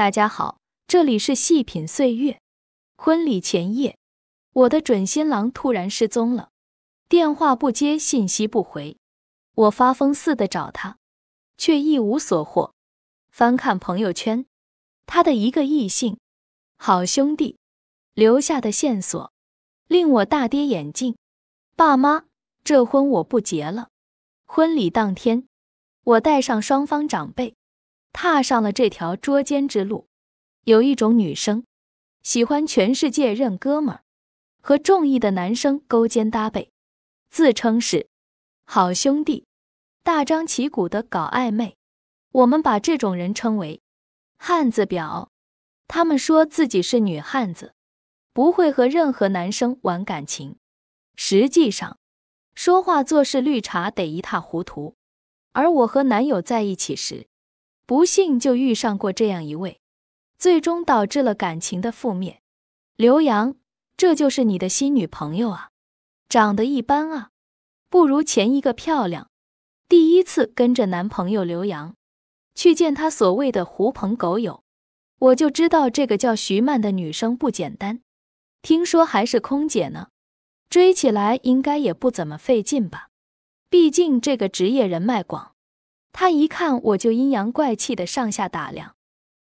大家好，这里是细品岁月。婚礼前夜，我的准新郎突然失踪了，电话不接，信息不回，我发疯似的找他，却一无所获。翻看朋友圈，他的一个异性好兄弟留下的线索，令我大跌眼镜。爸妈，这婚我不结了。婚礼当天，我带上双方长辈。踏上了这条捉奸之路。有一种女生，喜欢全世界认哥们儿，和中意的男生勾肩搭背，自称是好兄弟，大张旗鼓的搞暧昧。我们把这种人称为“汉子婊”。他们说自己是女汉子，不会和任何男生玩感情，实际上说话做事绿茶得一塌糊涂。而我和男友在一起时，不幸就遇上过这样一位，最终导致了感情的覆灭。刘洋，这就是你的新女朋友啊？长得一般啊，不如前一个漂亮。第一次跟着男朋友刘洋去见他所谓的狐朋狗友，我就知道这个叫徐曼的女生不简单。听说还是空姐呢，追起来应该也不怎么费劲吧？毕竟这个职业人脉广。他一看我就阴阳怪气的上下打量，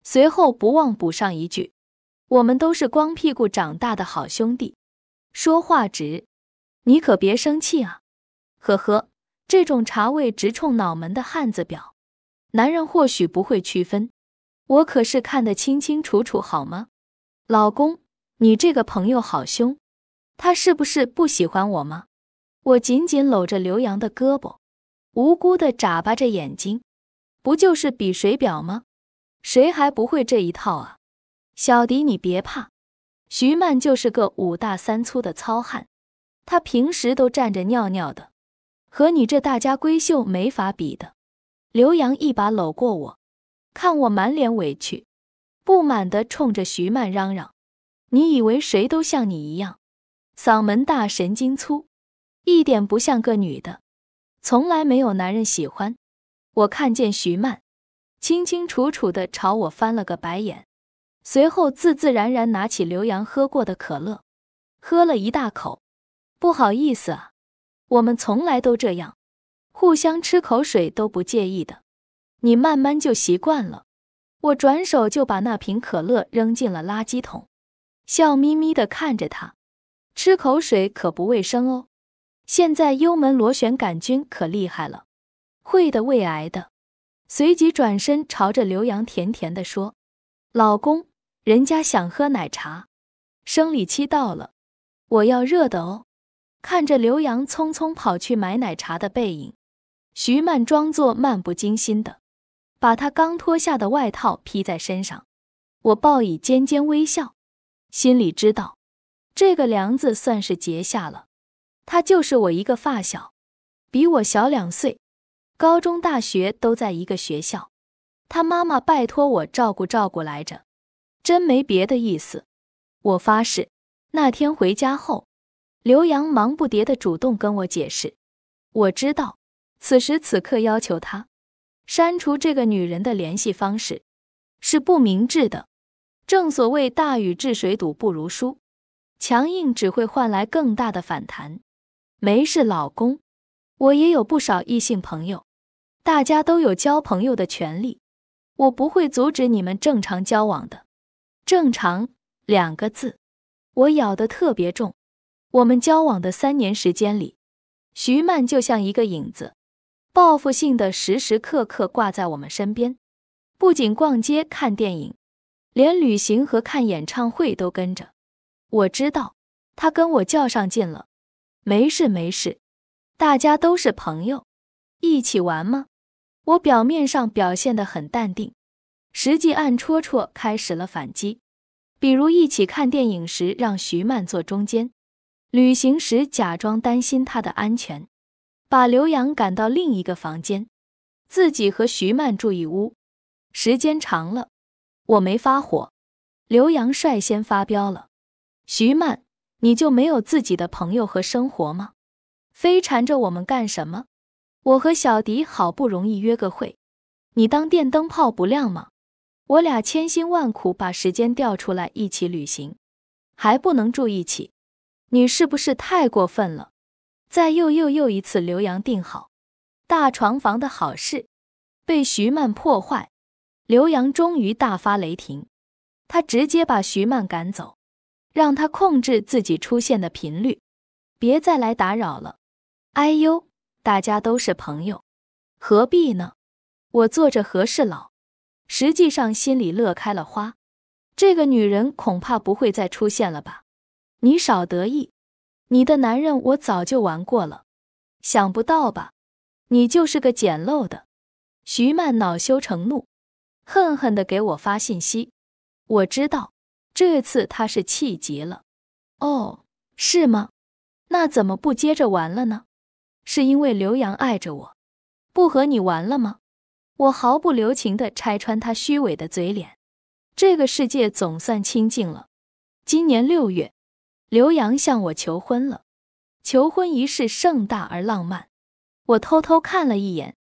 随后不忘补上一句：“我们都是光屁股长大的好兄弟。”说话直，你可别生气啊！呵呵，这种茶味直冲脑门的汉子表，男人或许不会区分，我可是看得清清楚楚，好吗？老公，你这个朋友好凶，他是不是不喜欢我吗？我紧紧搂着刘洋的胳膊。无辜的眨巴着眼睛，不就是比水表吗？谁还不会这一套啊？小迪，你别怕，徐曼就是个五大三粗的糙汉，他平时都站着尿尿的，和你这大家闺秀没法比的。刘洋一把搂过我，看我满脸委屈，不满地冲着徐曼嚷嚷：“你以为谁都像你一样，嗓门大、神经粗，一点不像个女的？”从来没有男人喜欢我。看见徐曼，清清楚楚的朝我翻了个白眼，随后自自然然拿起刘洋喝过的可乐，喝了一大口。不好意思啊，我们从来都这样，互相吃口水都不介意的。你慢慢就习惯了。我转手就把那瓶可乐扔进了垃圾桶，笑眯眯的看着他。吃口水可不卫生哦。现在幽门螺旋杆菌可厉害了，会的胃癌的。随即转身朝着刘洋甜甜的说：“老公，人家想喝奶茶，生理期到了，我要热的哦。”看着刘洋匆匆跑去买奶茶的背影，徐曼装作漫不经心的，把她刚脱下的外套披在身上，我报以尖尖微笑，心里知道，这个梁子算是结下了。他就是我一个发小，比我小两岁，高中、大学都在一个学校。他妈妈拜托我照顾照顾来着，真没别的意思。我发誓，那天回家后，刘洋忙不迭的主动跟我解释。我知道，此时此刻要求他删除这个女人的联系方式是不明智的。正所谓大禹治水堵不如疏，强硬只会换来更大的反弹。没事，老公，我也有不少异性朋友，大家都有交朋友的权利，我不会阻止你们正常交往的。正常两个字，我咬得特别重。我们交往的三年时间里，徐曼就像一个影子，报复性的时时刻刻挂在我们身边，不仅逛街看电影，连旅行和看演唱会都跟着。我知道，她跟我较上劲了。没事没事，大家都是朋友，一起玩吗？我表面上表现的很淡定，实际暗戳戳开始了反击。比如一起看电影时让徐曼坐中间，旅行时假装担心她的安全，把刘洋赶到另一个房间，自己和徐曼住一屋。时间长了，我没发火，刘洋率先发飙了，徐曼。你就没有自己的朋友和生活吗？非缠着我们干什么？我和小迪好不容易约个会，你当电灯泡不亮吗？我俩千辛万苦把时间调出来一起旅行，还不能住一起？你是不是太过分了？再又又又一次，刘洋定好大床房的好事，被徐曼破坏，刘洋终于大发雷霆，他直接把徐曼赶走。让他控制自己出现的频率，别再来打扰了。哎呦，大家都是朋友，何必呢？我坐着和事佬，实际上心里乐开了花。这个女人恐怕不会再出现了吧？你少得意，你的男人我早就玩过了。想不到吧？你就是个捡漏的。徐曼恼羞成怒，恨恨地给我发信息。我知道。这次他是气急了，哦，是吗？那怎么不接着玩了呢？是因为刘洋爱着我，不和你玩了吗？我毫不留情地拆穿他虚伪的嘴脸，这个世界总算清静了。今年六月，刘洋向我求婚了，求婚仪式盛大而浪漫。我偷偷看了一眼，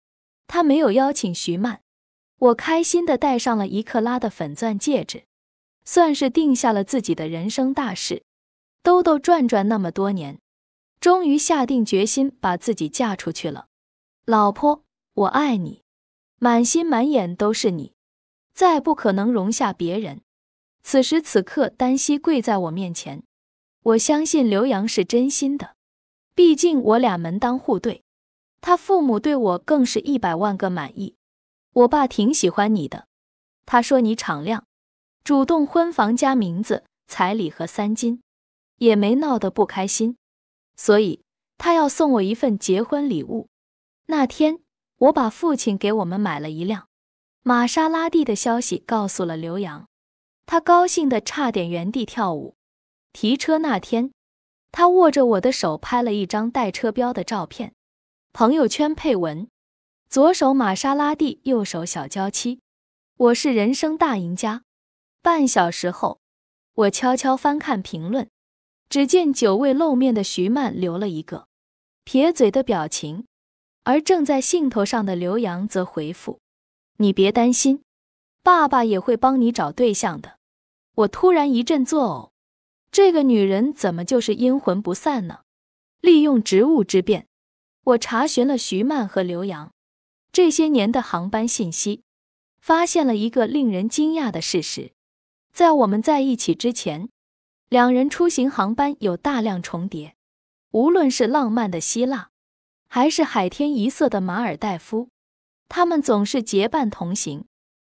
他没有邀请徐曼。我开心地戴上了一克拉的粉钻戒指。算是定下了自己的人生大事，兜兜转转那么多年，终于下定决心把自己嫁出去了。老婆，我爱你，满心满眼都是你，再不可能容下别人。此时此刻单膝跪在我面前，我相信刘洋是真心的，毕竟我俩门当户对，他父母对我更是一百万个满意。我爸挺喜欢你的，他说你敞亮。主动婚房加名字、彩礼和三金，也没闹得不开心，所以他要送我一份结婚礼物。那天，我把父亲给我们买了一辆玛莎拉蒂的消息告诉了刘洋，他高兴的差点原地跳舞。提车那天，他握着我的手拍了一张带车标的照片，朋友圈配文：左手玛莎拉蒂，右手小娇妻，我是人生大赢家。半小时后，我悄悄翻看评论，只见久未露面的徐曼留了一个撇嘴的表情，而正在兴头上的刘洋则回复：“你别担心，爸爸也会帮你找对象的。”我突然一阵作呕，这个女人怎么就是阴魂不散呢？利用职务之便，我查询了徐曼和刘洋这些年的航班信息，发现了一个令人惊讶的事实。在我们在一起之前，两人出行航班有大量重叠，无论是浪漫的希腊，还是海天一色的马尔代夫，他们总是结伴同行，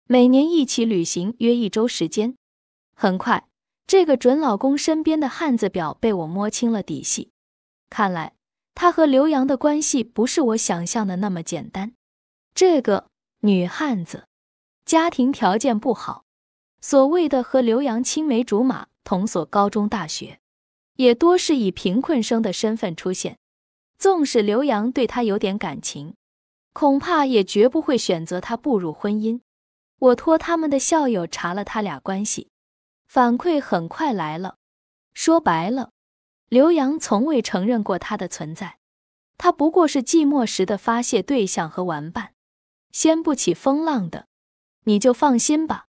每年一起旅行约一周时间。很快，这个准老公身边的汉子表被我摸清了底细。看来，他和刘洋的关系不是我想象的那么简单。这个女汉子，家庭条件不好。所谓的和刘洋青梅竹马，同所高中大学，也多是以贫困生的身份出现。纵使刘洋对他有点感情，恐怕也绝不会选择他步入婚姻。我托他们的校友查了他俩关系，反馈很快来了。说白了，刘洋从未承认过他的存在，他不过是寂寞时的发泄对象和玩伴，掀不起风浪的。你就放心吧。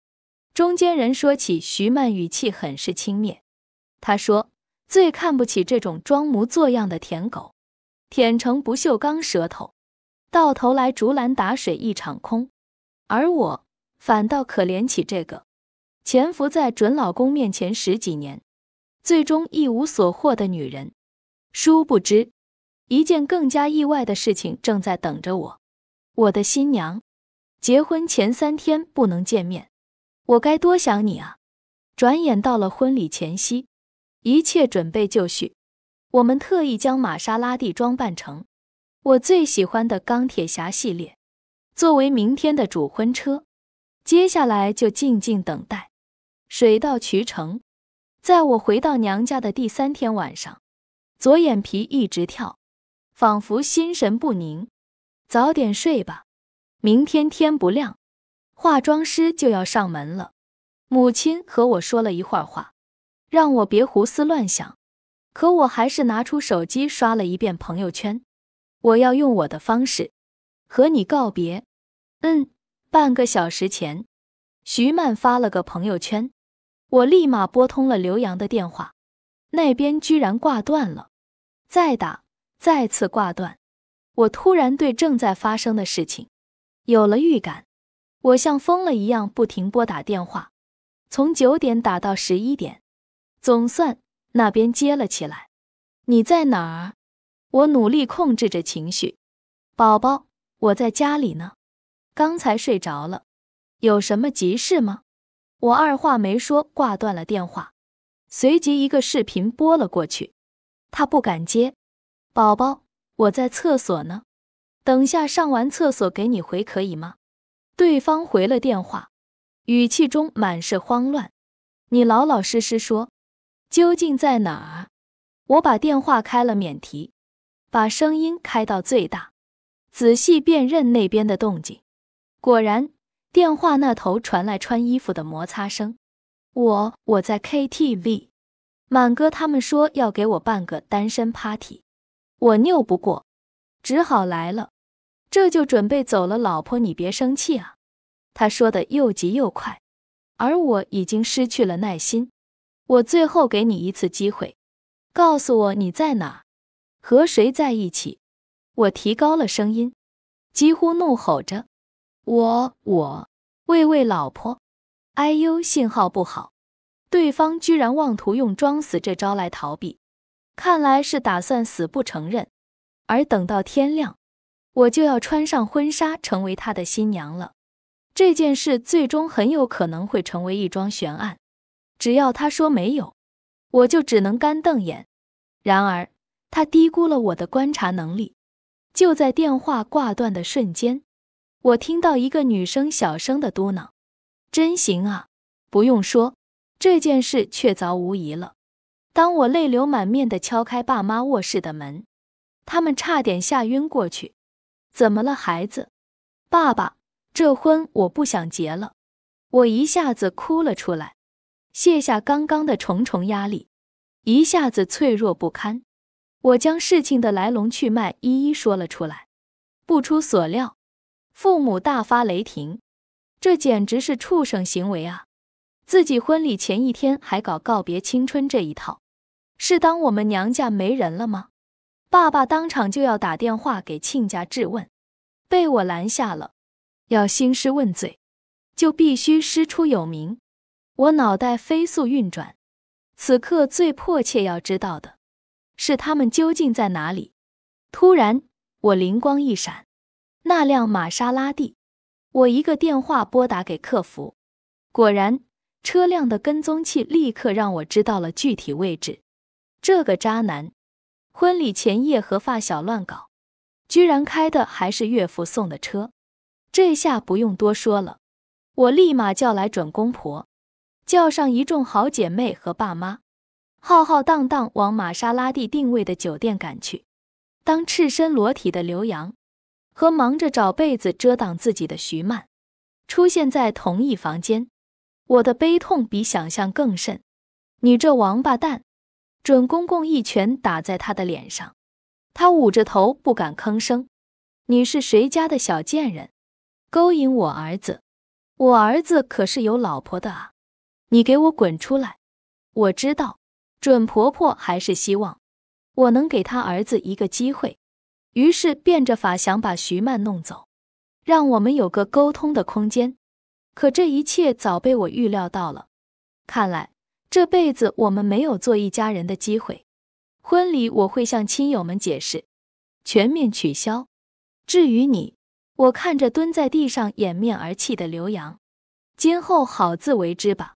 中间人说起徐曼，语气很是轻蔑。他说：“最看不起这种装模作样的舔狗，舔成不锈钢舌头，到头来竹篮打水一场空。而我反倒可怜起这个潜伏在准老公面前十几年，最终一无所获的女人。殊不知，一件更加意外的事情正在等着我。我的新娘，结婚前三天不能见面。”我该多想你啊！转眼到了婚礼前夕，一切准备就绪。我们特意将玛莎拉蒂装扮成我最喜欢的钢铁侠系列，作为明天的主婚车。接下来就静静等待，水到渠成。在我回到娘家的第三天晚上，左眼皮一直跳，仿佛心神不宁。早点睡吧，明天天不亮。化妆师就要上门了，母亲和我说了一会儿话，让我别胡思乱想，可我还是拿出手机刷了一遍朋友圈。我要用我的方式和你告别。嗯，半个小时前，徐曼发了个朋友圈，我立马拨通了刘洋的电话，那边居然挂断了，再打，再次挂断。我突然对正在发生的事情有了预感。我像疯了一样不停拨打电话，从九点打到十一点，总算那边接了起来。你在哪儿？我努力控制着情绪。宝宝，我在家里呢，刚才睡着了。有什么急事吗？我二话没说挂断了电话，随即一个视频拨了过去。他不敢接。宝宝，我在厕所呢，等下上完厕所给你回，可以吗？对方回了电话，语气中满是慌乱。你老老实实说，究竟在哪？我把电话开了免提，把声音开到最大，仔细辨认那边的动静。果然，电话那头传来穿衣服的摩擦声。我我在 KTV，满哥他们说要给我办个单身 party，我拗不过，只好来了。这就准备走了，老婆，你别生气啊！他说的又急又快，而我已经失去了耐心。我最后给你一次机会，告诉我你在哪，和谁在一起。我提高了声音，几乎怒吼着：“我我喂喂，老婆，哎呦，信号不好！对方居然妄图用装死这招来逃避，看来是打算死不承认。而等到天亮。”我就要穿上婚纱，成为他的新娘了。这件事最终很有可能会成为一桩悬案。只要他说没有，我就只能干瞪眼。然而，他低估了我的观察能力。就在电话挂断的瞬间，我听到一个女生小声的嘟囔：“真行啊！”不用说，这件事确凿无疑了。当我泪流满面的敲开爸妈卧室的门，他们差点吓晕过去。怎么了，孩子？爸爸，这婚我不想结了。我一下子哭了出来，卸下刚刚的重重压力，一下子脆弱不堪。我将事情的来龙去脉一一说了出来。不出所料，父母大发雷霆。这简直是畜生行为啊！自己婚礼前一天还搞告别青春这一套，是当我们娘家没人了吗？爸爸当场就要打电话给亲家质问，被我拦下了。要兴师问罪，就必须师出有名。我脑袋飞速运转，此刻最迫切要知道的是他们究竟在哪里。突然，我灵光一闪，那辆玛莎拉蒂，我一个电话拨打给客服，果然车辆的跟踪器立刻让我知道了具体位置。这个渣男！婚礼前夜和发小乱搞，居然开的还是岳父送的车，这下不用多说了，我立马叫来准公婆，叫上一众好姐妹和爸妈，浩浩荡荡往玛莎拉蒂定位的酒店赶去。当赤身裸体的刘洋和忙着找被子遮挡自己的徐曼出现在同一房间，我的悲痛比想象更甚。你这王八蛋！准公公一拳打在他的脸上，他捂着头不敢吭声。你是谁家的小贱人，勾引我儿子？我儿子可是有老婆的啊！你给我滚出来！我知道，准婆婆还是希望我能给他儿子一个机会，于是变着法想把徐曼弄走，让我们有个沟通的空间。可这一切早被我预料到了，看来。这辈子我们没有做一家人的机会，婚礼我会向亲友们解释，全面取消。至于你，我看着蹲在地上掩面而泣的刘洋，今后好自为之吧。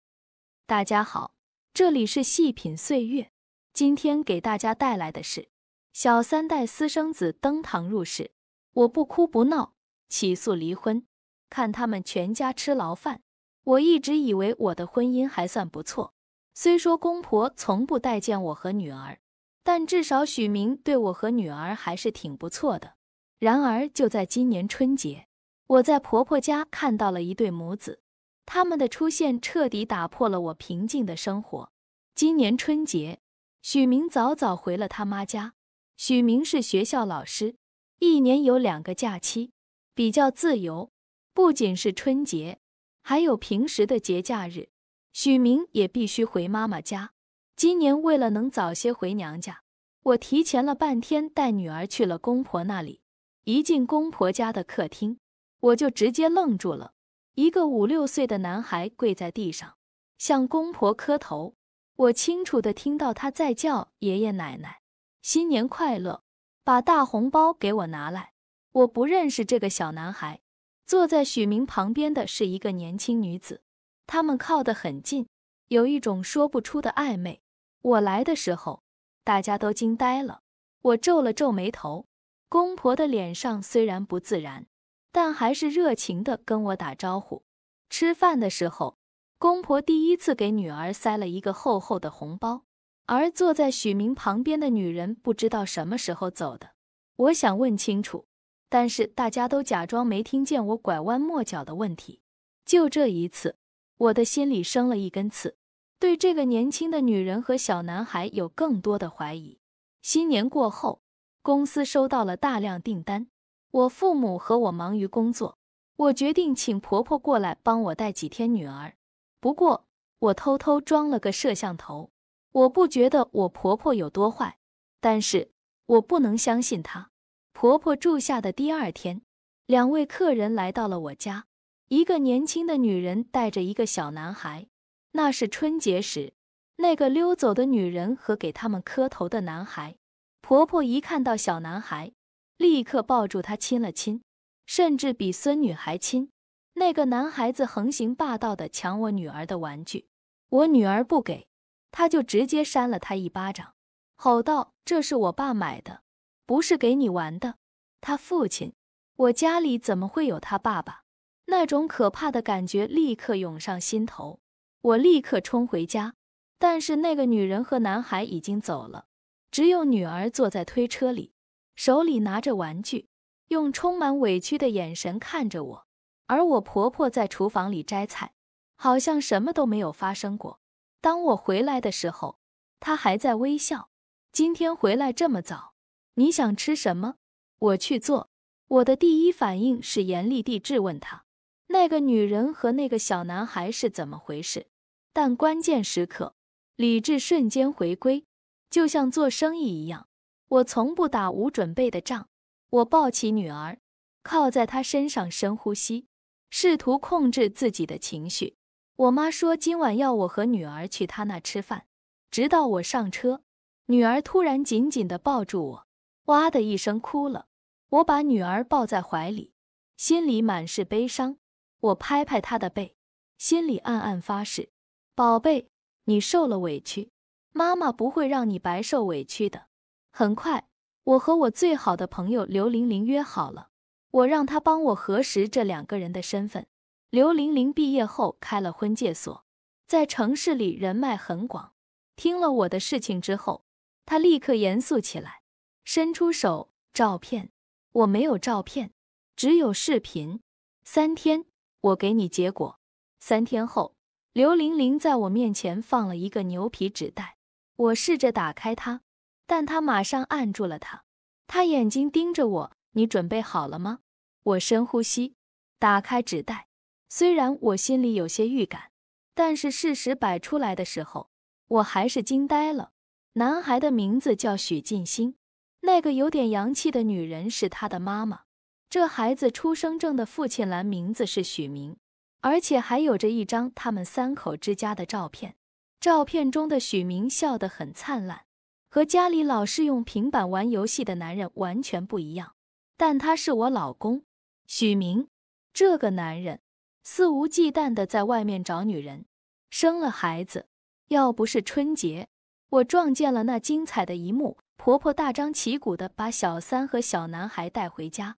大家好，这里是细品岁月，今天给大家带来的是小三代私生子登堂入室，我不哭不闹，起诉离婚，看他们全家吃牢饭。我一直以为我的婚姻还算不错。虽说公婆从不待见我和女儿，但至少许明对我和女儿还是挺不错的。然而就在今年春节，我在婆婆家看到了一对母子，他们的出现彻底打破了我平静的生活。今年春节，许明早早回了他妈家。许明是学校老师，一年有两个假期，比较自由。不仅是春节，还有平时的节假日。许明也必须回妈妈家。今年为了能早些回娘家，我提前了半天带女儿去了公婆那里。一进公婆家的客厅，我就直接愣住了。一个五六岁的男孩跪在地上，向公婆磕头。我清楚地听到他在叫“爷爷奶奶，新年快乐”，把大红包给我拿来。我不认识这个小男孩。坐在许明旁边的是一个年轻女子。他们靠得很近，有一种说不出的暧昧。我来的时候，大家都惊呆了。我皱了皱眉头。公婆的脸上虽然不自然，但还是热情的跟我打招呼。吃饭的时候，公婆第一次给女儿塞了一个厚厚的红包。而坐在许明旁边的女人不知道什么时候走的，我想问清楚，但是大家都假装没听见我拐弯抹角的问题。就这一次。我的心里生了一根刺，对这个年轻的女人和小男孩有更多的怀疑。新年过后，公司收到了大量订单，我父母和我忙于工作，我决定请婆婆过来帮我带几天女儿。不过，我偷偷装了个摄像头。我不觉得我婆婆有多坏，但是我不能相信她。婆婆住下的第二天，两位客人来到了我家。一个年轻的女人带着一个小男孩，那是春节时那个溜走的女人和给他们磕头的男孩。婆婆一看到小男孩，立刻抱住他亲了亲，甚至比孙女还亲。那个男孩子横行霸道的抢我女儿的玩具，我女儿不给，他就直接扇了他一巴掌，吼道：“这是我爸买的，不是给你玩的。”他父亲，我家里怎么会有他爸爸？那种可怕的感觉立刻涌上心头，我立刻冲回家，但是那个女人和男孩已经走了，只有女儿坐在推车里，手里拿着玩具，用充满委屈的眼神看着我。而我婆婆在厨房里摘菜，好像什么都没有发生过。当我回来的时候，她还在微笑。今天回来这么早，你想吃什么？我去做。我的第一反应是严厉地质问她。那个女人和那个小男孩是怎么回事？但关键时刻，理智瞬间回归，就像做生意一样，我从不打无准备的仗。我抱起女儿，靠在她身上，深呼吸，试图控制自己的情绪。我妈说今晚要我和女儿去她那吃饭。直到我上车，女儿突然紧紧地抱住我，哇的一声哭了。我把女儿抱在怀里，心里满是悲伤。我拍拍他的背，心里暗暗发誓：“宝贝，你受了委屈，妈妈不会让你白受委屈的。”很快，我和我最好的朋友刘玲玲约好了，我让她帮我核实这两个人的身份。刘玲玲毕业后开了婚介所，在城市里人脉很广。听了我的事情之后，她立刻严肃起来，伸出手：“照片？我没有照片，只有视频。”三天。我给你结果。三天后，刘玲玲在我面前放了一个牛皮纸袋。我试着打开它，但她马上按住了它。她眼睛盯着我：“你准备好了吗？”我深呼吸，打开纸袋。虽然我心里有些预感，但是事实摆出来的时候，我还是惊呆了。男孩的名字叫许晋新，那个有点洋气的女人是他的妈妈。这孩子出生证的父亲栏名字是许明，而且还有着一张他们三口之家的照片。照片中的许明笑得很灿烂，和家里老是用平板玩游戏的男人完全不一样。但他是我老公，许明这个男人肆无忌惮地在外面找女人，生了孩子。要不是春节，我撞见了那精彩的一幕，婆婆大张旗鼓地把小三和小男孩带回家。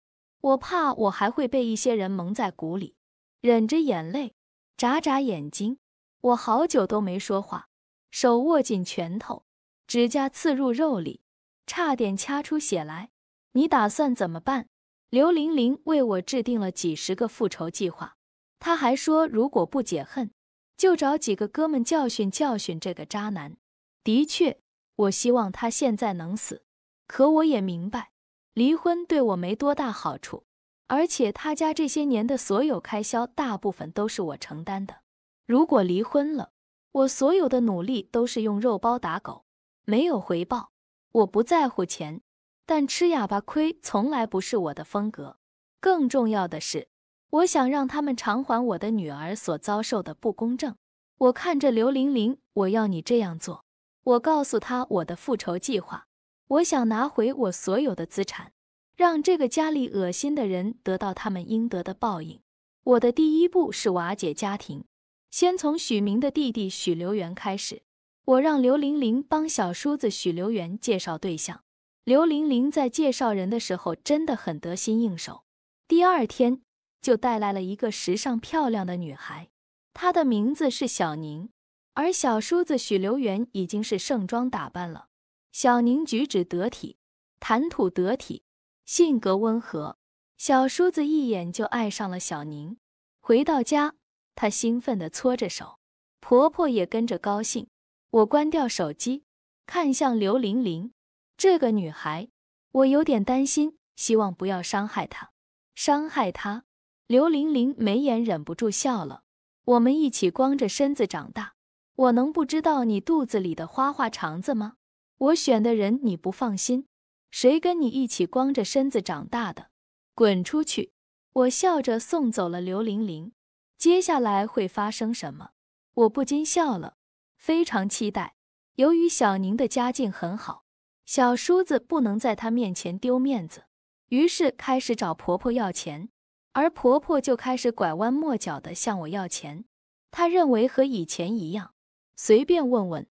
我怕我还会被一些人蒙在鼓里，忍着眼泪，眨眨眼睛。我好久都没说话，手握紧拳头，指甲刺入肉里，差点掐出血来。你打算怎么办？刘玲玲为我制定了几十个复仇计划，她还说，如果不解恨，就找几个哥们教训教训这个渣男。的确，我希望他现在能死，可我也明白。离婚对我没多大好处，而且他家这些年的所有开销大部分都是我承担的。如果离婚了，我所有的努力都是用肉包打狗，没有回报。我不在乎钱，但吃哑巴亏从来不是我的风格。更重要的是，我想让他们偿还我的女儿所遭受的不公正。我看着刘玲玲，我要你这样做。我告诉她我的复仇计划。我想拿回我所有的资产，让这个家里恶心的人得到他们应得的报应。我的第一步是瓦解家庭，先从许明的弟弟许留元开始。我让刘玲玲帮小叔子许留元介绍对象。刘玲玲在介绍人的时候真的很得心应手，第二天就带来了一个时尚漂亮的女孩，她的名字是小宁。而小叔子许留元已经是盛装打扮了。小宁举止得体，谈吐得体，性格温和。小叔子一眼就爱上了小宁。回到家，他兴奋地搓着手，婆婆也跟着高兴。我关掉手机，看向刘玲玲这个女孩，我有点担心，希望不要伤害她，伤害她。刘玲玲眉眼忍不住笑了。我们一起光着身子长大，我能不知道你肚子里的花花肠子吗？我选的人你不放心，谁跟你一起光着身子长大的？滚出去！我笑着送走了刘玲玲。接下来会发生什么？我不禁笑了，非常期待。由于小宁的家境很好，小叔子不能在她面前丢面子，于是开始找婆婆要钱，而婆婆就开始拐弯抹角地向我要钱。她认为和以前一样，随便问问。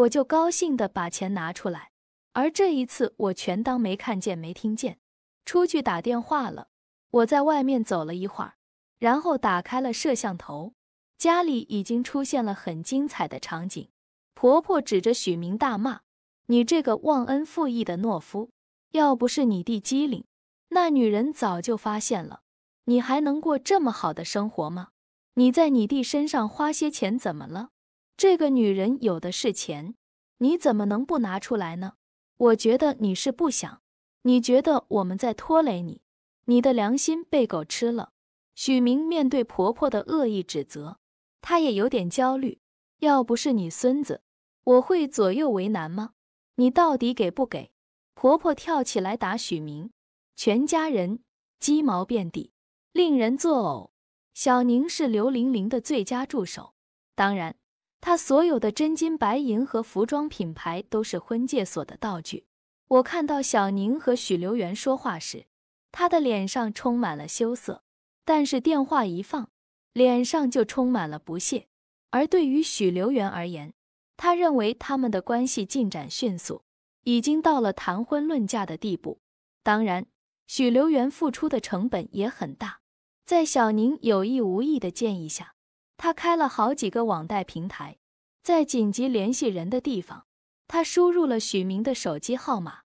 我就高兴地把钱拿出来，而这一次我全当没看见、没听见，出去打电话了。我在外面走了一会儿，然后打开了摄像头，家里已经出现了很精彩的场景。婆婆指着许明大骂：“你这个忘恩负义的懦夫！要不是你弟机灵，那女人早就发现了，你还能过这么好的生活吗？你在你弟身上花些钱怎么了？”这个女人有的是钱，你怎么能不拿出来呢？我觉得你是不想，你觉得我们在拖累你，你的良心被狗吃了。许明面对婆婆的恶意指责，她也有点焦虑。要不是你孙子，我会左右为难吗？你到底给不给？婆婆跳起来打许明，全家人鸡毛遍地，令人作呕。小宁是刘玲玲的最佳助手，当然。他所有的真金白银和服装品牌都是婚介所的道具。我看到小宁和许留元说话时，他的脸上充满了羞涩，但是电话一放，脸上就充满了不屑。而对于许留元而言，他认为他们的关系进展迅速，已经到了谈婚论嫁的地步。当然，许留元付出的成本也很大。在小宁有意无意的建议下。他开了好几个网贷平台，在紧急联系人的地方，他输入了许明的手机号码。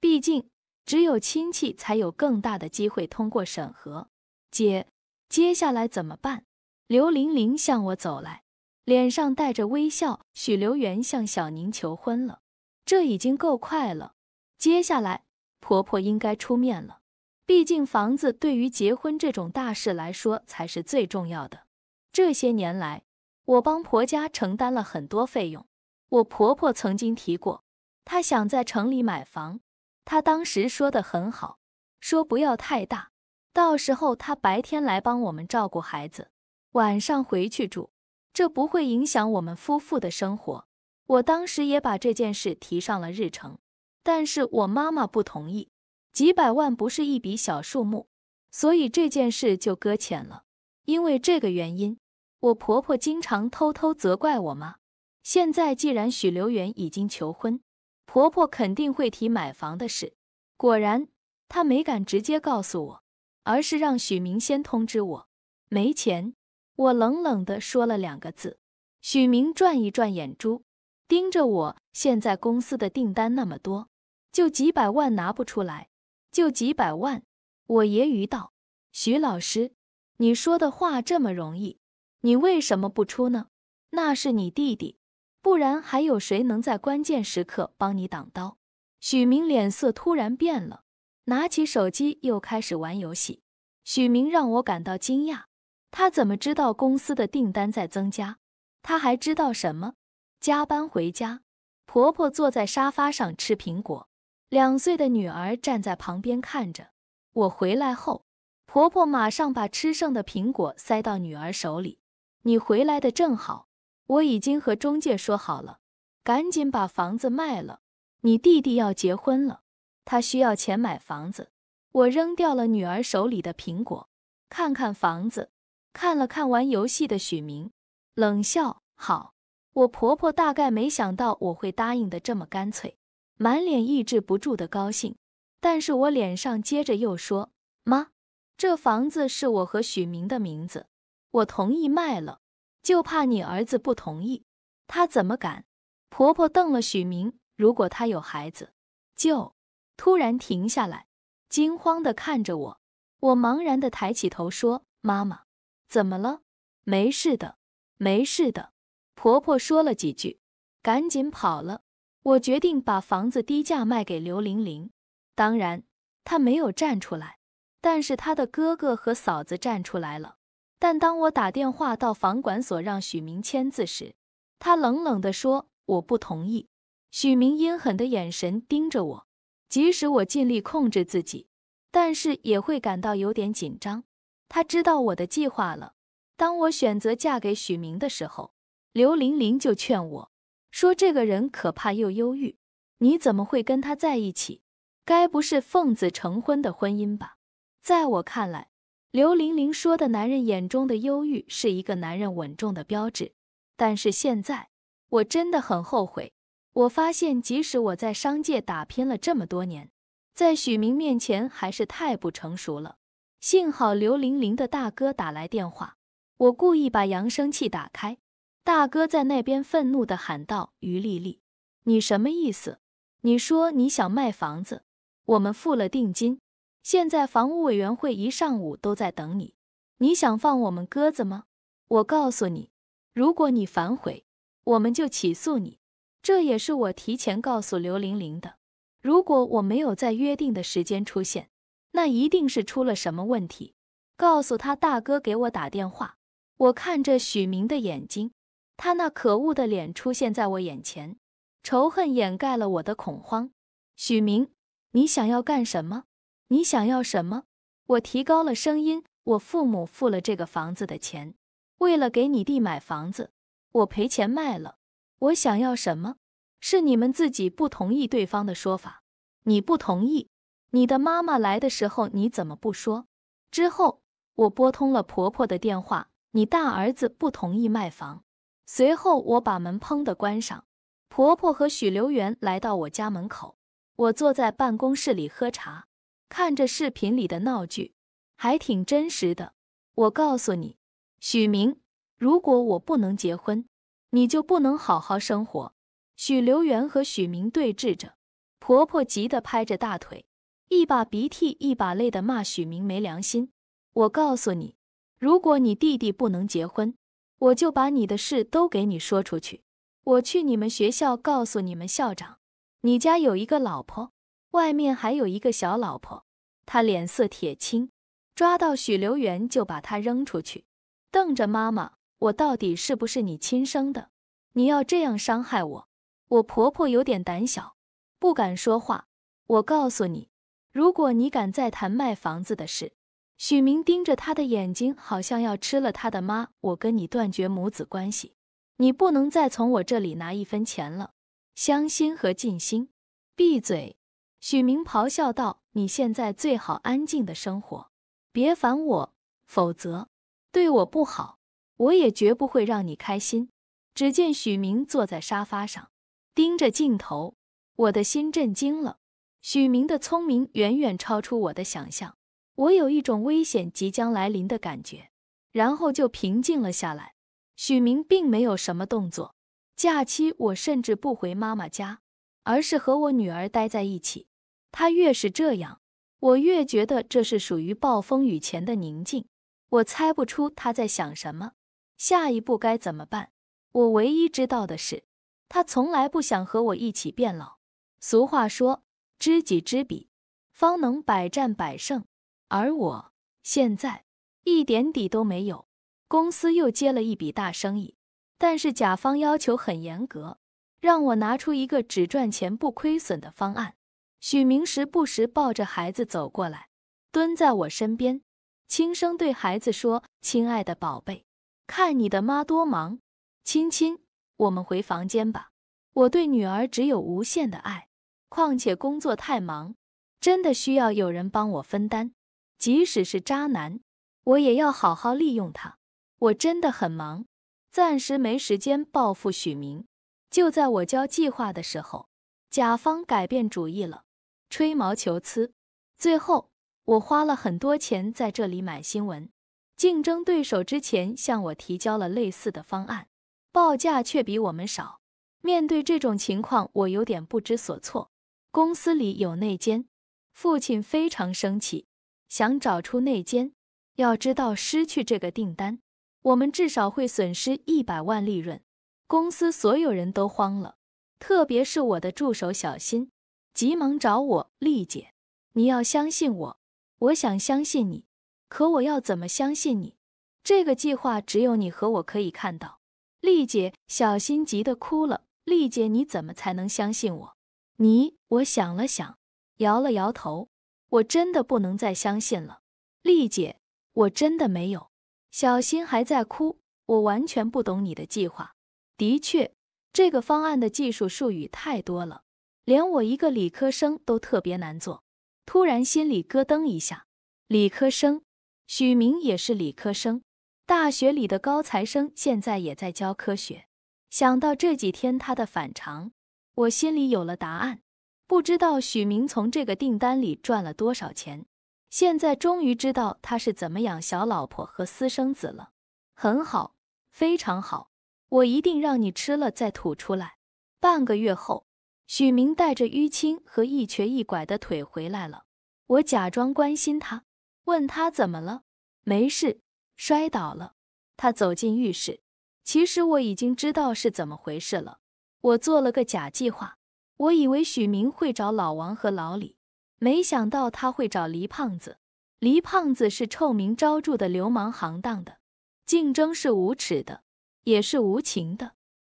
毕竟只有亲戚才有更大的机会通过审核。姐，接下来怎么办？刘玲玲向我走来，脸上带着微笑。许留元向小宁求婚了，这已经够快了。接下来婆婆应该出面了，毕竟房子对于结婚这种大事来说才是最重要的。这些年来，我帮婆家承担了很多费用。我婆婆曾经提过，她想在城里买房。她当时说的很好，说不要太大，到时候她白天来帮我们照顾孩子，晚上回去住，这不会影响我们夫妇的生活。我当时也把这件事提上了日程，但是我妈妈不同意，几百万不是一笔小数目，所以这件事就搁浅了。因为这个原因。我婆婆经常偷偷责怪我吗？现在既然许留远已经求婚，婆婆肯定会提买房的事。果然，她没敢直接告诉我，而是让许明先通知我。没钱，我冷冷地说了两个字。许明转一转眼珠，盯着我。现在公司的订单那么多，就几百万拿不出来，就几百万。我揶揄道：“许老师，你说的话这么容易？”你为什么不出呢？那是你弟弟，不然还有谁能在关键时刻帮你挡刀？许明脸色突然变了，拿起手机又开始玩游戏。许明让我感到惊讶，他怎么知道公司的订单在增加？他还知道什么？加班回家，婆婆坐在沙发上吃苹果，两岁的女儿站在旁边看着。我回来后，婆婆马上把吃剩的苹果塞到女儿手里。你回来的正好，我已经和中介说好了，赶紧把房子卖了。你弟弟要结婚了，他需要钱买房子。我扔掉了女儿手里的苹果，看看房子，看了看玩游戏的许明，冷笑：“好，我婆婆大概没想到我会答应的这么干脆，满脸抑制不住的高兴。”但是我脸上接着又说：“妈，这房子是我和许明的名字。”我同意卖了，就怕你儿子不同意。他怎么敢？婆婆瞪了许明。如果他有孩子，就……突然停下来，惊慌地看着我。我茫然地抬起头说：“妈妈，怎么了？没事的，没事的。”婆婆说了几句，赶紧跑了。我决定把房子低价卖给刘玲玲。当然，她没有站出来，但是她的哥哥和嫂子站出来了。但当我打电话到房管所让许明签字时，他冷冷地说：“我不同意。”许明阴狠的眼神盯着我，即使我尽力控制自己，但是也会感到有点紧张。他知道我的计划了。当我选择嫁给许明的时候，刘玲玲就劝我说：“这个人可怕又忧郁，你怎么会跟他在一起？该不是奉子成婚的婚姻吧？”在我看来。刘玲玲说：“的男人眼中的忧郁是一个男人稳重的标志。”但是现在我真的很后悔。我发现，即使我在商界打拼了这么多年，在许明面前还是太不成熟了。幸好刘玲玲的大哥打来电话，我故意把扬声器打开。大哥在那边愤怒地喊道：“于丽丽，你什么意思？你说你想卖房子，我们付了定金。”现在房屋委员会一上午都在等你，你想放我们鸽子吗？我告诉你，如果你反悔，我们就起诉你。这也是我提前告诉刘玲玲的。如果我没有在约定的时间出现，那一定是出了什么问题。告诉他大哥给我打电话。我看着许明的眼睛，他那可恶的脸出现在我眼前，仇恨掩盖了我的恐慌。许明，你想要干什么？你想要什么？我提高了声音。我父母付了这个房子的钱，为了给你弟买房子，我赔钱卖了。我想要什么？是你们自己不同意对方的说法。你不同意。你的妈妈来的时候你怎么不说？之后我拨通了婆婆的电话。你大儿子不同意卖房。随后我把门砰的关上。婆婆和许留元来到我家门口。我坐在办公室里喝茶。看着视频里的闹剧，还挺真实的。我告诉你，许明，如果我不能结婚，你就不能好好生活。许留元和许明对峙着，婆婆急得拍着大腿，一把鼻涕一把泪的骂许明没良心。我告诉你，如果你弟弟不能结婚，我就把你的事都给你说出去。我去你们学校告诉你们校长，你家有一个老婆。外面还有一个小老婆，他脸色铁青，抓到许留元就把他扔出去，瞪着妈妈：“我到底是不是你亲生的？你要这样伤害我！”我婆婆有点胆小，不敢说话。我告诉你，如果你敢再谈卖房子的事，许明盯着他的眼睛，好像要吃了他的妈。我跟你断绝母子关系，你不能再从我这里拿一分钱了。相心和静心，闭嘴。许明咆哮道：“你现在最好安静的生活，别烦我，否则对我不好，我也绝不会让你开心。”只见许明坐在沙发上，盯着镜头，我的心震惊了。许明的聪明远远超出我的想象，我有一种危险即将来临的感觉，然后就平静了下来。许明并没有什么动作。假期我甚至不回妈妈家，而是和我女儿待在一起。他越是这样，我越觉得这是属于暴风雨前的宁静。我猜不出他在想什么，下一步该怎么办。我唯一知道的是，他从来不想和我一起变老。俗话说，知己知彼，方能百战百胜。而我现在一点底都没有。公司又接了一笔大生意，但是甲方要求很严格，让我拿出一个只赚钱不亏损的方案。许明时不时抱着孩子走过来，蹲在我身边，轻声对孩子说：“亲爱的宝贝，看你的妈多忙，亲亲，我们回房间吧。”我对女儿只有无限的爱，况且工作太忙，真的需要有人帮我分担，即使是渣男，我也要好好利用他。我真的很忙，暂时没时间报复许明。就在我交计划的时候，甲方改变主意了。吹毛求疵。最后，我花了很多钱在这里买新闻。竞争对手之前向我提交了类似的方案，报价却比我们少。面对这种情况，我有点不知所措。公司里有内奸，父亲非常生气，想找出内奸。要知道，失去这个订单，我们至少会损失一百万利润。公司所有人都慌了，特别是我的助手小新。急忙找我，丽姐，你要相信我，我想相信你，可我要怎么相信你？这个计划只有你和我可以看到。丽姐，小新急的哭了。丽姐，你怎么才能相信我？你，我想了想，摇了摇头，我真的不能再相信了。丽姐，我真的没有。小新还在哭，我完全不懂你的计划。的确，这个方案的技术术语太多了。连我一个理科生都特别难做，突然心里咯噔一下。理科生，许明也是理科生，大学里的高材生，现在也在教科学。想到这几天他的反常，我心里有了答案。不知道许明从这个订单里赚了多少钱，现在终于知道他是怎么养小老婆和私生子了。很好，非常好，我一定让你吃了再吐出来。半个月后。许明带着淤青和一瘸一拐的腿回来了。我假装关心他，问他怎么了。没事，摔倒了。他走进浴室。其实我已经知道是怎么回事了。我做了个假计划，我以为许明会找老王和老李，没想到他会找黎胖子。黎胖子是臭名昭著的流氓行当的，竞争是无耻的，也是无情的。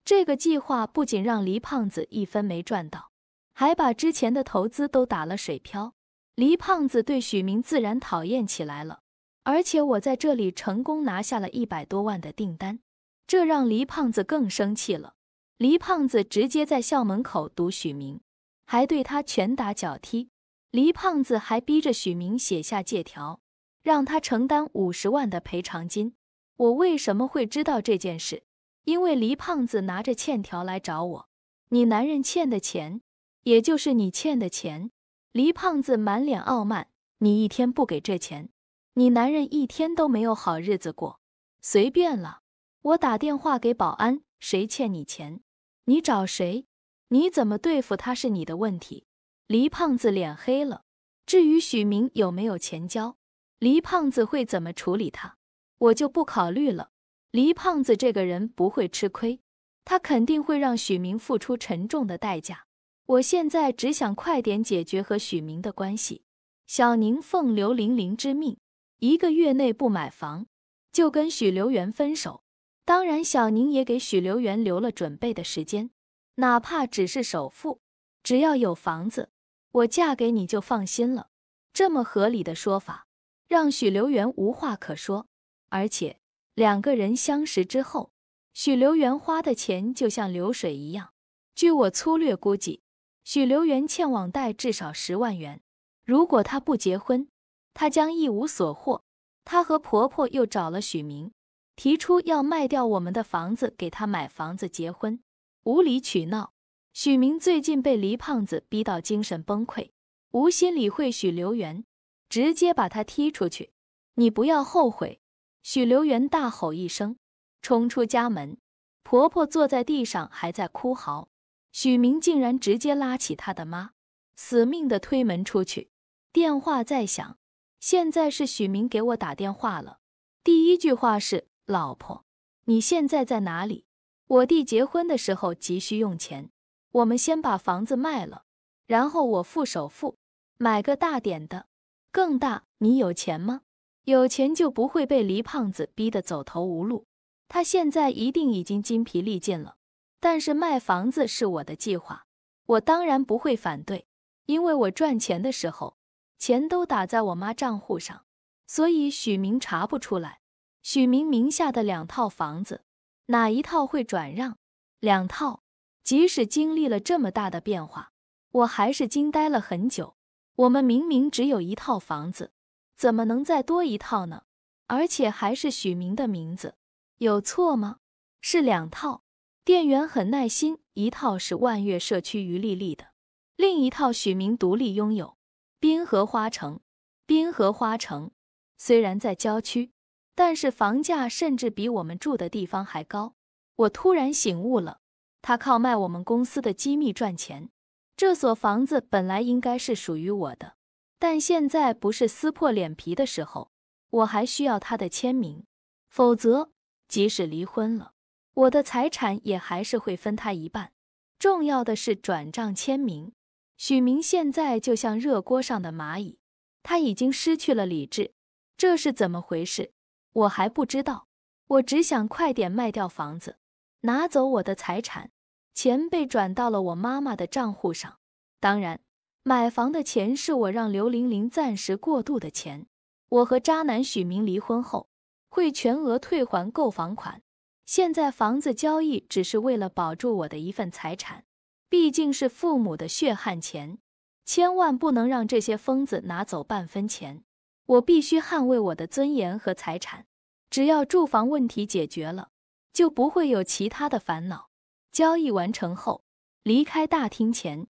这个计划不仅让黎胖子一分没赚到，还把之前的投资都打了水漂。黎胖子对许明自然讨厌起来了，而且我在这里成功拿下了一百多万的订单，这让黎胖子更生气了。黎胖子直接在校门口堵许明，还对他拳打脚踢。黎胖子还逼着许明写下借条，让他承担五十万的赔偿金。我为什么会知道这件事？因为黎胖子拿着欠条来找我，你男人欠的钱，也就是你欠的钱。黎胖子满脸傲慢，你一天不给这钱，你男人一天都没有好日子过。随便了，我打电话给保安，谁欠你钱，你找谁，你怎么对付他是你的问题。黎胖子脸黑了。至于许明有没有钱交，黎胖子会怎么处理他，我就不考虑了。黎胖子这个人不会吃亏，他肯定会让许明付出沉重的代价。我现在只想快点解决和许明的关系。小宁奉刘玲玲之命，一个月内不买房，就跟许留元分手。当然，小宁也给许留元留了准备的时间，哪怕只是首付，只要有房子，我嫁给你就放心了。这么合理的说法，让许留元无话可说，而且。两个人相识之后，许留元花的钱就像流水一样。据我粗略估计，许留元欠网贷至少十万元。如果他不结婚，他将一无所获。他和婆婆又找了许明，提出要卖掉我们的房子给他买房子结婚，无理取闹。许明最近被黎胖子逼到精神崩溃，无心理会许留元，直接把他踢出去。你不要后悔。许留元大吼一声，冲出家门。婆婆坐在地上，还在哭嚎。许明竟然直接拉起他的妈，死命的推门出去。电话在响，现在是许明给我打电话了。第一句话是：“老婆，你现在在哪里？我弟结婚的时候急需用钱，我们先把房子卖了，然后我付首付，买个大点的，更大。你有钱吗？”有钱就不会被黎胖子逼得走投无路，他现在一定已经筋疲力尽了。但是卖房子是我的计划，我当然不会反对，因为我赚钱的时候钱都打在我妈账户上，所以许明查不出来。许明名下的两套房子，哪一套会转让？两套，即使经历了这么大的变化，我还是惊呆了很久。我们明明只有一套房子。怎么能再多一套呢？而且还是许明的名字，有错吗？是两套。店员很耐心，一套是万悦社区于丽丽的，另一套许明独立拥有。滨河花城，滨河花城虽然在郊区，但是房价甚至比我们住的地方还高。我突然醒悟了，他靠卖我们公司的机密赚钱。这所房子本来应该是属于我的。但现在不是撕破脸皮的时候，我还需要他的签名，否则即使离婚了，我的财产也还是会分他一半。重要的是转账签名。许明现在就像热锅上的蚂蚁，他已经失去了理智，这是怎么回事？我还不知道，我只想快点卖掉房子，拿走我的财产。钱被转到了我妈妈的账户上，当然。买房的钱是我让刘玲玲暂时过渡的钱。我和渣男许明离婚后，会全额退还购房款。现在房子交易只是为了保住我的一份财产，毕竟是父母的血汗钱，千万不能让这些疯子拿走半分钱。我必须捍卫我的尊严和财产。只要住房问题解决了，就不会有其他的烦恼。交易完成后，离开大厅前。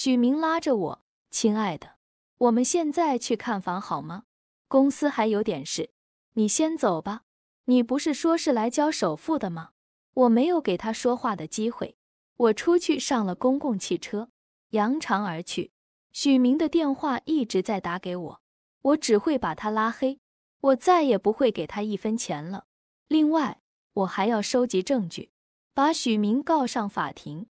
许明拉着我，亲爱的，我们现在去看房好吗？公司还有点事，你先走吧。你不是说是来交首付的吗？我没有给他说话的机会，我出去上了公共汽车，扬长而去。许明的电话一直在打给我，我只会把他拉黑，我再也不会给他一分钱了。另外，我还要收集证据，把许明告上法庭。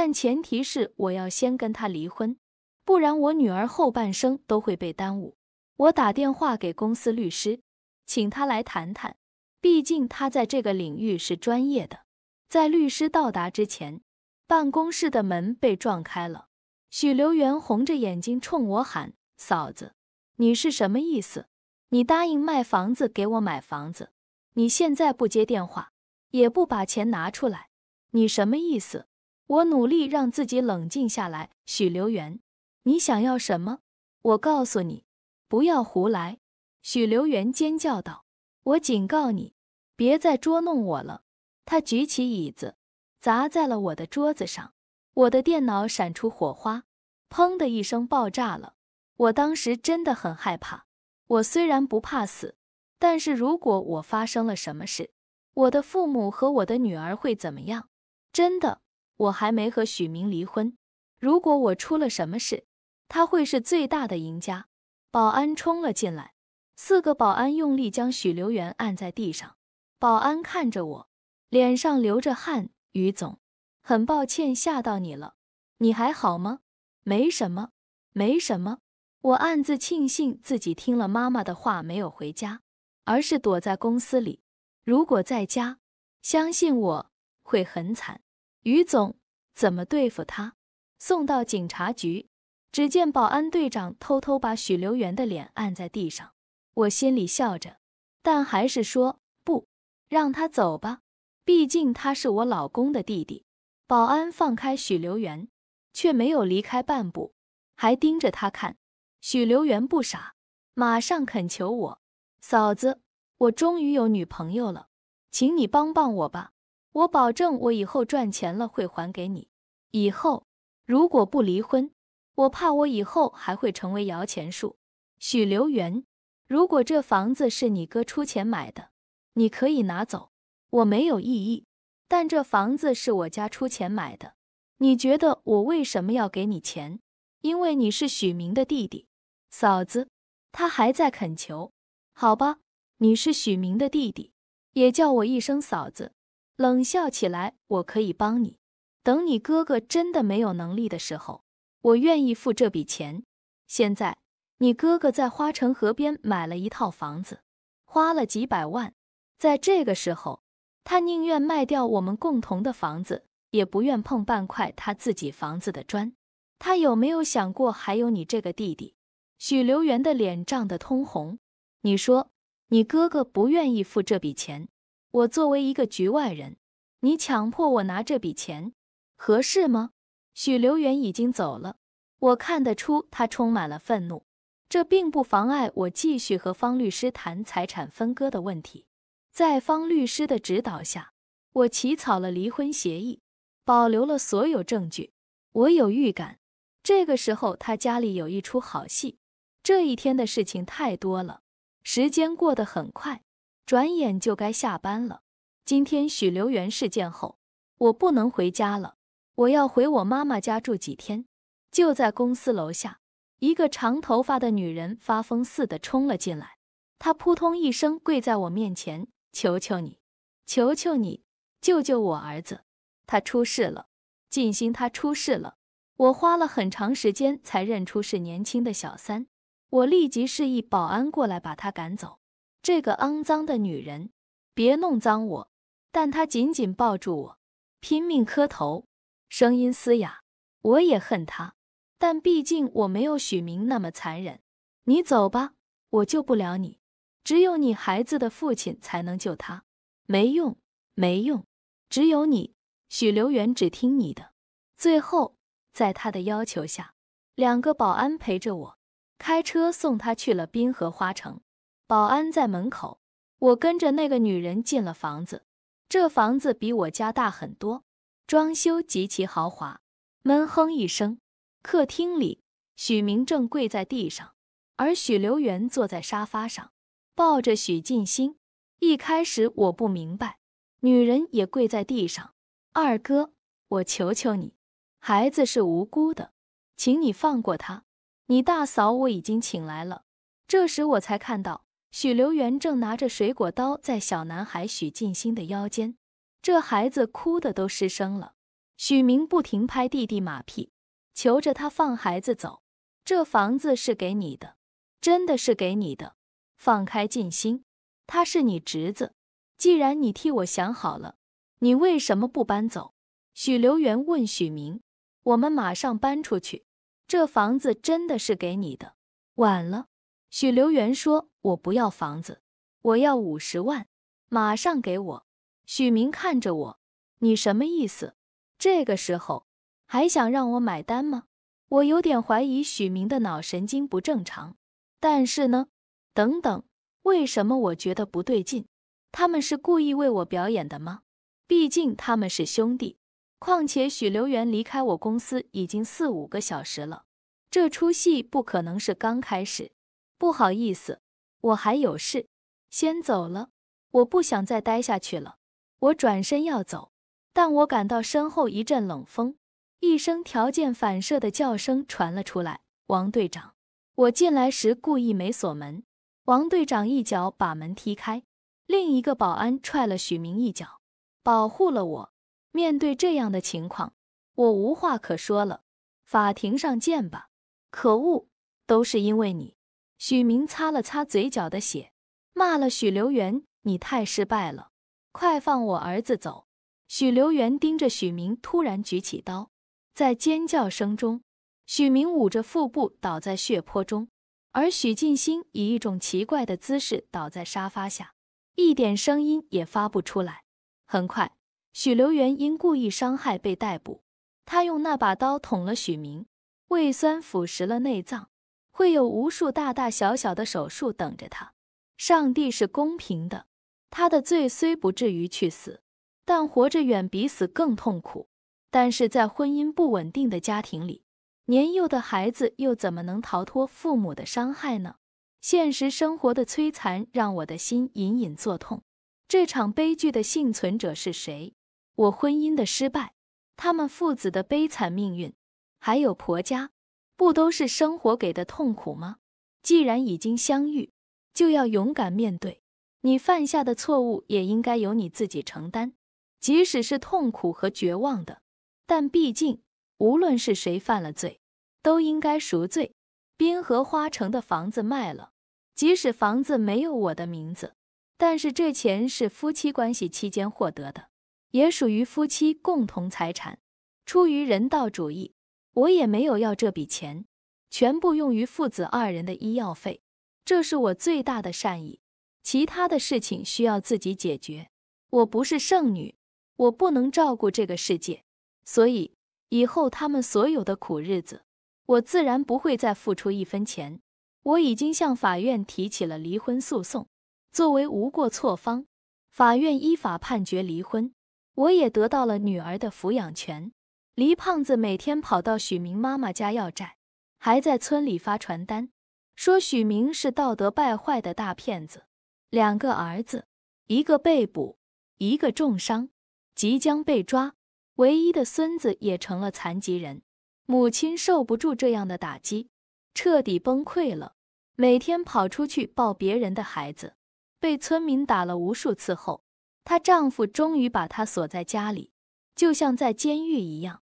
但前提是我要先跟他离婚，不然我女儿后半生都会被耽误。我打电话给公司律师，请他来谈谈，毕竟他在这个领域是专业的。在律师到达之前，办公室的门被撞开了，许留元红着眼睛冲我喊：“嫂子，你是什么意思？你答应卖房子给我买房子，你现在不接电话，也不把钱拿出来，你什么意思？”我努力让自己冷静下来。许留元，你想要什么？我告诉你，不要胡来！许留元尖叫道：“我警告你，别再捉弄我了！”他举起椅子，砸在了我的桌子上，我的电脑闪出火花，砰的一声爆炸了。我当时真的很害怕。我虽然不怕死，但是如果我发生了什么事，我的父母和我的女儿会怎么样？真的。我还没和许明离婚，如果我出了什么事，他会是最大的赢家。保安冲了进来，四个保安用力将许留元按在地上。保安看着我，脸上流着汗：“于总，很抱歉吓到你了，你还好吗？没什么，没什么。”我暗自庆幸自己听了妈妈的话，没有回家，而是躲在公司里。如果在家，相信我会很惨。于总，怎么对付他？送到警察局，只见保安队长偷偷把许留元的脸按在地上。我心里笑着，但还是说不，让他走吧。毕竟他是我老公的弟弟。保安放开许留元，却没有离开半步，还盯着他看。许留元不傻，马上恳求我：“嫂子，我终于有女朋友了，请你帮帮我吧。”我保证，我以后赚钱了会还给你。以后如果不离婚，我怕我以后还会成为摇钱树。许留元，如果这房子是你哥出钱买的，你可以拿走，我没有异议。但这房子是我家出钱买的，你觉得我为什么要给你钱？因为你是许明的弟弟，嫂子。他还在恳求，好吧，你是许明的弟弟，也叫我一声嫂子。冷笑起来，我可以帮你。等你哥哥真的没有能力的时候，我愿意付这笔钱。现在，你哥哥在花城河边买了一套房子，花了几百万。在这个时候，他宁愿卖掉我们共同的房子，也不愿碰半块他自己房子的砖。他有没有想过，还有你这个弟弟？许留元的脸涨得通红。你说，你哥哥不愿意付这笔钱？我作为一个局外人，你强迫我拿这笔钱，合适吗？许留远已经走了，我看得出他充满了愤怒，这并不妨碍我继续和方律师谈财产分割的问题。在方律师的指导下，我起草了离婚协议，保留了所有证据。我有预感，这个时候他家里有一出好戏。这一天的事情太多了，时间过得很快。转眼就该下班了。今天许留园事件后，我不能回家了，我要回我妈妈家住几天。就在公司楼下，一个长头发的女人发疯似的冲了进来，她扑通一声跪在我面前，求求你，求求你，救救我儿子，他出事了，静心他出事了。我花了很长时间才认出是年轻的小三，我立即示意保安过来把她赶走。这个肮脏的女人，别弄脏我！但她紧紧抱住我，拼命磕头，声音嘶哑。我也恨她，但毕竟我没有许明那么残忍。你走吧，我救不了你。只有你孩子的父亲才能救他。没用，没用。只有你，许留远，只听你的。最后，在他的要求下，两个保安陪着我，开车送他去了滨河花城。保安在门口，我跟着那个女人进了房子。这房子比我家大很多，装修极其豪华。闷哼一声，客厅里，许明正跪在地上，而许留元坐在沙发上，抱着许静心。一开始我不明白，女人也跪在地上。二哥，我求求你，孩子是无辜的，请你放过他。你大嫂我已经请来了。这时我才看到。许留元正拿着水果刀在小男孩许进心的腰间，这孩子哭的都失声了。许明不停拍弟弟马屁，求着他放孩子走。这房子是给你的，真的是给你的，放开进心，他是你侄子。既然你替我想好了，你为什么不搬走？许留元问许明：“我们马上搬出去，这房子真的是给你的。”晚了。许留元说：“我不要房子，我要五十万，马上给我。”许明看着我：“你什么意思？这个时候还想让我买单吗？”我有点怀疑许明的脑神经不正常。但是呢，等等，为什么我觉得不对劲？他们是故意为我表演的吗？毕竟他们是兄弟。况且许留元离开我公司已经四五个小时了，这出戏不可能是刚开始。不好意思，我还有事，先走了。我不想再待下去了。我转身要走，但我感到身后一阵冷风，一声条件反射的叫声传了出来。王队长，我进来时故意没锁门。王队长一脚把门踢开，另一个保安踹了许明一脚，保护了我。面对这样的情况，我无话可说了。法庭上见吧。可恶，都是因为你。许明擦了擦嘴角的血，骂了许留元：“你太失败了，快放我儿子走！”许留元盯着许明，突然举起刀。在尖叫声中，许明捂着腹部倒在血泊中，而许静兴以一种奇怪的姿势倒在沙发下，一点声音也发不出来。很快，许留元因故意伤害被逮捕。他用那把刀捅了许明，胃酸腐蚀了内脏。会有无数大大小小的手术等着他。上帝是公平的，他的罪虽不至于去死，但活着远比死更痛苦。但是在婚姻不稳定的家庭里，年幼的孩子又怎么能逃脱父母的伤害呢？现实生活的摧残让我的心隐隐作痛。这场悲剧的幸存者是谁？我婚姻的失败，他们父子的悲惨命运，还有婆家。不都是生活给的痛苦吗？既然已经相遇，就要勇敢面对。你犯下的错误也应该由你自己承担，即使是痛苦和绝望的。但毕竟，无论是谁犯了罪，都应该赎罪。滨河花城的房子卖了，即使房子没有我的名字，但是这钱是夫妻关系期间获得的，也属于夫妻共同财产。出于人道主义。我也没有要这笔钱，全部用于父子二人的医药费，这是我最大的善意。其他的事情需要自己解决。我不是剩女，我不能照顾这个世界，所以以后他们所有的苦日子，我自然不会再付出一分钱。我已经向法院提起了离婚诉讼，作为无过错方，法院依法判决离婚，我也得到了女儿的抚养权。黎胖子每天跑到许明妈妈家要债，还在村里发传单，说许明是道德败坏的大骗子。两个儿子，一个被捕，一个重伤，即将被抓；唯一的孙子也成了残疾人。母亲受不住这样的打击，彻底崩溃了，每天跑出去抱别人的孩子，被村民打了无数次后，她丈夫终于把她锁在家里，就像在监狱一样。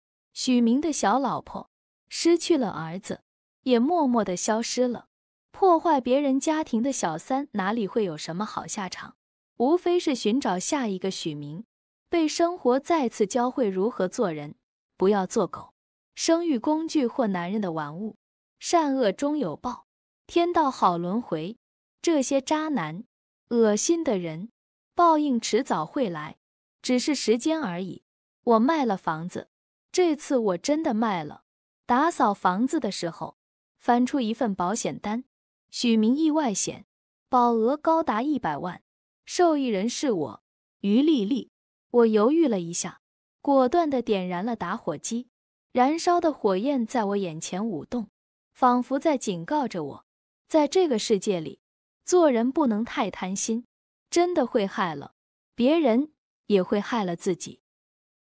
许明的小老婆失去了儿子，也默默的消失了。破坏别人家庭的小三哪里会有什么好下场？无非是寻找下一个许明，被生活再次教会如何做人，不要做狗、生育工具或男人的玩物。善恶终有报，天道好轮回。这些渣男、恶心的人，报应迟早会来，只是时间而已。我卖了房子。这次我真的卖了。打扫房子的时候，翻出一份保险单，许明意外险，保额高达一百万，受益人是我，于丽丽。我犹豫了一下，果断的点燃了打火机，燃烧的火焰在我眼前舞动，仿佛在警告着我，在这个世界里，做人不能太贪心，真的会害了别人，也会害了自己。